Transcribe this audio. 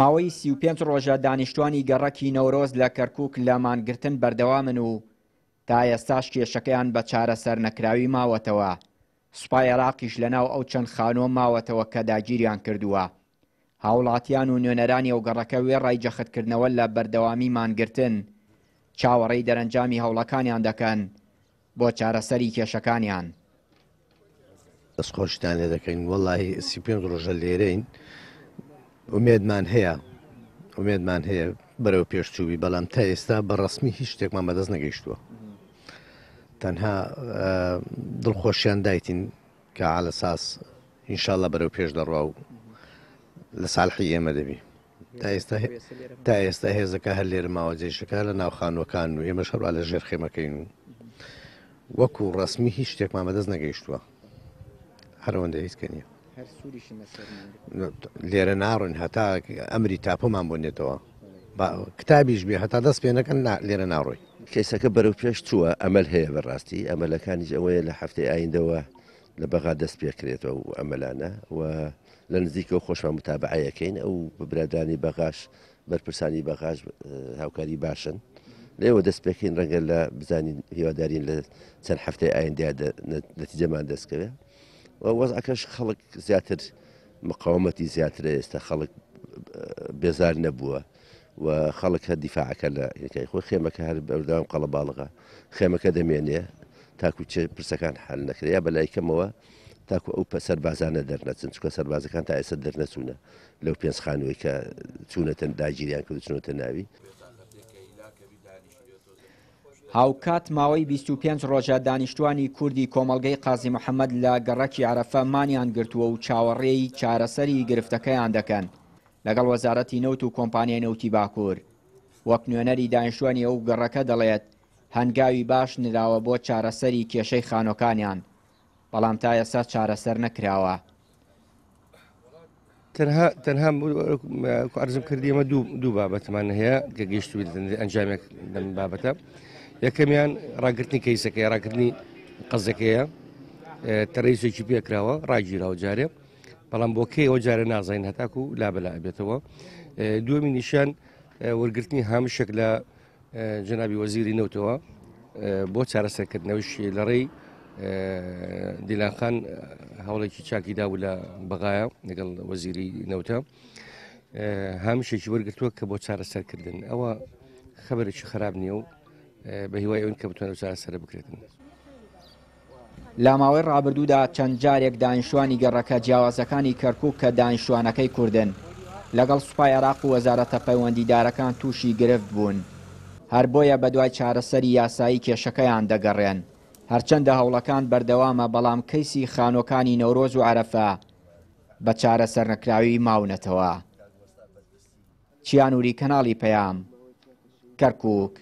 ماوەی سی و پێنج ڕۆژە دانیشتوانی گەڕەکی نەورۆز لە کەرکک لەمانگرتن بەردەوامن و تا ئێستاش کێشەکەیان بە چارەسەر نەکراوی ماوەتەوە سوپای عراقیش لەناو ئەو چەند خانۆ ماوەتەوە کە داگیریان کردووە هاوڵاتیان و نوێنەرانی ئەو گەڕەکە وێ ڕای جەختکردنەوە لە بەردەوامی مانگرتن چاوەڕێی دەرەنجامی هەوڵەکانیان دەکەن بۆ چارەسەری کێشەکانیان دەستخۆشتان لێ دەکەین وەڵی سی پێ ڕۆژە لێرەین. ومێدمان هەیە ومێدمان هەیە بەرەو پێشچووی بەڵام تا ئێستا بەڕسمی هیچ شتێکمان بەدەست نەگەیشتووە تەنها دڵخۆشیان دایتین کە على ساس ئینشاءله بەرەو پێش دەڕوا و لە ساڵحی ئێمە دەبی تا ئێستا تا ئێستا هێزەکە هەر لێرە ماوە جێشەکە لە ناوخانوەکان و ئێمە شەڕوا لە ژێر خێمەکەین و وەکو ڕسمی هیچ شتێکمان بەدەست نەگەیشتووە هەرەوەندە هیچ کە نیە لێرە ناڕن هەتا ئەمری تاپمان بۆنێتەوە کتابیش بێ هەتا دەست پێەکەن لێرە ناڕۆی کەیسەکە بەرەو پێش چووە ئەمەل هەیە بەڕاستی ئەمەلەکانیش ئەوەیە لە هەفتەی ئایندەوە لە بەغا دەست پێکرێتەوە و ئەمەلانە و لە نزیکەوە خۆشمان متابعایەکەین ئەو برادانی بەغاش بەرپرسانی بەغاش هاوکاری باشن لێوە دەست پێکەین ڕەنگە لە بزانین هیوادارین لە چەند هەفتەی ئایندیا نەتیجەمان دەستکەوێت وەزعەکەش خەڵک زیاتر مقاومەتی زیاترە ئێستا خەڵک بێزار نەبووە و خەڵک هە دیفاعەکە لە یەکەی خۆی خێمەکە هەر بەرداوام قەڵە باڵغا خێمەکە دەمێنێ تاکوچێ پرسەکان حل نەکرێ یا بەلایکەمەوە تاکو ئەو پەسەر بازانە دەرنەچن چکە سەربازەکان تا ئێستا دەرنەچوونە لەو پێنجخانەوەی کە چوونەتەن داگیریان کرد چونەتە ناوی هاوکات ماوەی 25 ڕۆژە دانیشتوانی کوردی کۆمەلگەی قازی محەممەد لە گەڕەکی عرەفە مانیان گرتووە و چاوەڕێی چارەسەری گرفتەکەیان دەکەن لەگەڵ وەزارەتی نەوت و کۆمپانیای نەوتی باکوور وەک نوێنەری دانیشتوانی ئەو گەڕەکە دەڵێت هەنگاوی باش نراوە بۆ چارەسەری کێشەی خانۆکانیان بەڵام تا ئێستا چارەسەر نەکراوە تەنها ئەرزم کردی ئمە دوو بابەتمان هەیە گە گەیشت ئەنجامێک بابەتە. یەکەمیان ڕاگررتنی کەیسەکەی ڕاکردنی قەزەکەیە تەرەیسێکی پێکراوە ڕاگیراوە جارێ بەڵام بۆ کەی ئەو جارە نازانین هەتاکو و لابلا بێتەوە دومی نیشان وەرگرتنی هامشێک لە جنابی وەزیری نەوتەوە بۆ چارەسەرکردنەوەش لەڕێی دیلانخان هەوڵێکی چاکی داو لە بەغایە لەگەڵ وەزیری نەوتە هامشێکی وەرگتووە کە بۆ چارەسەرکردن ئەوە خبرێکی خراب نییە و بە هیوای ئەوون کە بتوانێت سەر بکرێتن. لا ماوەی ڕابردوودا چەند جارێک دانیشتوانی گەڕەکە جیاوازەکانی کەرکک کە دانیشتوانەکەی کوردن لەگەڵ سوپای عراق و وەزارەتە پەیوەندیدارەکان تووشی گرفت بوون. هەر بۆیە بەدوای چارەسەری یاسایی کێشەکەیان دەگەڕێن. هەرچەندە هەوڵەکان بەردەوامە بەڵام کەیسی خانۆکانی نەورۆز و عرەفە بە چارە سەرنەکراوی ماونەتەوە. چیانوری کەناڵی پەیام کەرکک.